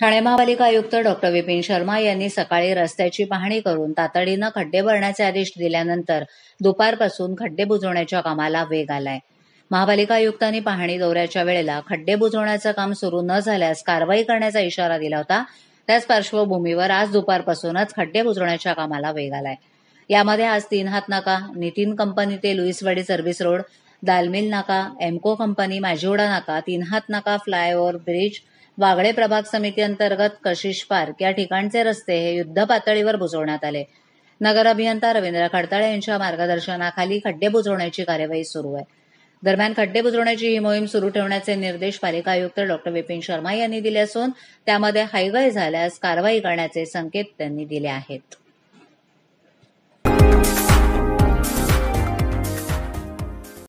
ठाणे महापालिका आयुक्त डॉक्टर विपिन शर्मा यांनी सकाळी रस्त्याची पाहणी करून तातडीनं खड्डे भरण्याचे आदेश दिल्यानंतर दुपारपासून खड्डे बुजवण्याच्या कामाला वेग आलाय महापालिका आयुक्तांनी पाहणी दौऱ्याच्या वेळेला खड्डे बुजवण्याचं काम सुरू न झाल्यास कारवाई करण्याचा इशारा दिला होता त्याच पार्श्वभूमीवर आज दुपारपासूनच खड्डे बुजवण्याच्या कामाला वेग आलाय यामध्ये आज तीन हात नाका नितीन कंपनी ते लुईसवाडी सर्व्हिस रोड दालमिल नाका एमको कंपनी माझीवडा नाका तीन हात नाका फ्लायओव्हर ब्रिज वागळे प्रभाग समिती अंतर्गत कशिश पार्क या ठिकाणचे रस्ते हे युद्ध पातळीवर बुजवण्यात आले नगर अभियंता रवींद्र खडताळे यांच्या मार्गदर्शनाखाली खड्डे बुजवण्याची कार्यवाही सुरू आहे दरम्यान खड्डे बुजवण्याची ही मोहीम सुरू ठेवण्याचे निर्देश पालिका आयुक्त डॉक्टर विपिन शर्मा यांनी दिले असून त्यामध्ये हायगय झाल्यास कारवाई करण्याचे संकेत त्यांनी दिले आहेत